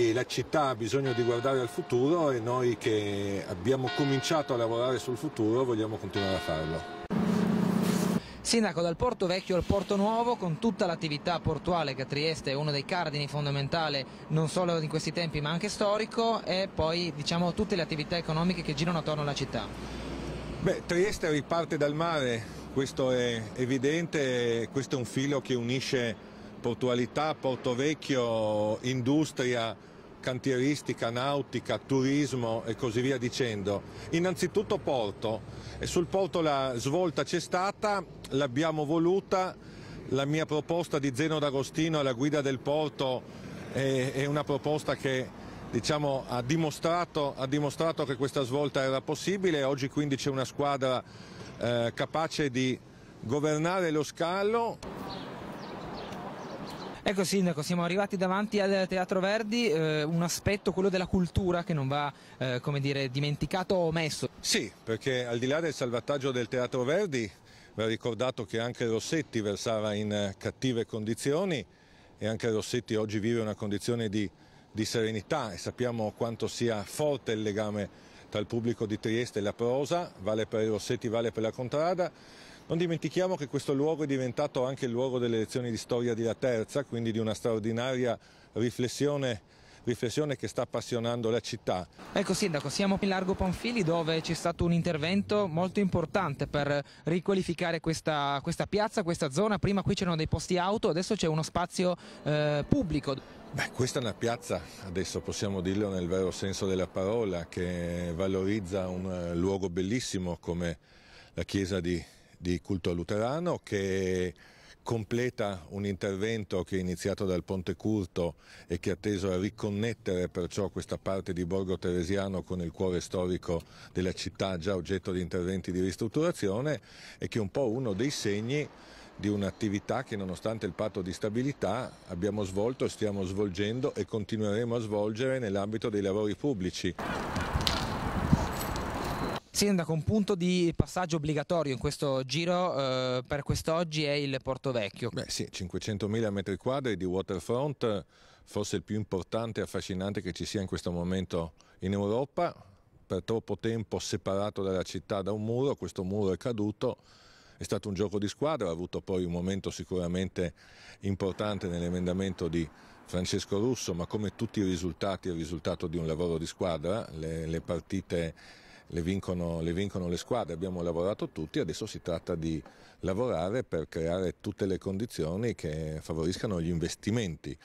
E la città ha bisogno di guardare al futuro e noi che abbiamo cominciato a lavorare sul futuro vogliamo continuare a farlo. Sindaco dal Porto Vecchio al Porto Nuovo con tutta l'attività portuale che a Trieste è uno dei cardini fondamentali non solo in questi tempi ma anche storico e poi diciamo tutte le attività economiche che girano attorno alla città. Beh, Trieste riparte dal mare, questo è evidente, questo è un filo che unisce portualità, Porto Vecchio, industria, cantieristica, nautica, turismo e così via dicendo. Innanzitutto porto, e sul porto la svolta c'è stata, l'abbiamo voluta, la mia proposta di Zeno D'Agostino alla guida del porto è, è una proposta che diciamo, ha, dimostrato, ha, dimostrato, che questa svolta era possibile, oggi quindi c'è una squadra eh, capace di governare lo scalo Ecco Sindaco, siamo arrivati davanti al Teatro Verdi, eh, un aspetto, quello della cultura, che non va eh, dire, dimenticato o omesso. Sì, perché al di là del salvataggio del Teatro Verdi, va ricordato che anche Rossetti versava in eh, cattive condizioni e anche Rossetti oggi vive una condizione di, di serenità e sappiamo quanto sia forte il legame tra il pubblico di Trieste e la prosa, vale per Rossetti, vale per la Contrada. Non dimentichiamo che questo luogo è diventato anche il luogo delle lezioni di storia di La Terza, quindi di una straordinaria riflessione riflessione che sta appassionando la città. Ecco Sindaco, siamo in Largo Panfili dove c'è stato un intervento molto importante per riqualificare questa, questa piazza, questa zona. Prima qui c'erano dei posti auto, adesso c'è uno spazio eh, pubblico. Beh, questa è una piazza, adesso possiamo dirlo nel vero senso della parola, che valorizza un eh, luogo bellissimo come la chiesa di di culto luterano che completa un intervento che è iniziato dal Ponte Curto e che ha teso a riconnettere perciò questa parte di Borgo Teresiano con il cuore storico della città già oggetto di interventi di ristrutturazione e che è un po' uno dei segni di un'attività che nonostante il patto di stabilità abbiamo svolto, stiamo svolgendo e continueremo a svolgere nell'ambito dei lavori pubblici. Sindaco, un punto di passaggio obbligatorio in questo giro eh, per quest'oggi è il Porto Vecchio. Beh sì, 500.000 metri quadri di waterfront, forse il più importante e affascinante che ci sia in questo momento in Europa, per troppo tempo separato dalla città da un muro, questo muro è caduto, è stato un gioco di squadra, ha avuto poi un momento sicuramente importante nell'emendamento di Francesco Russo, ma come tutti i risultati è il risultato di un lavoro di squadra, le, le partite le vincono, le vincono le squadre, abbiamo lavorato tutti, adesso si tratta di lavorare per creare tutte le condizioni che favoriscano gli investimenti.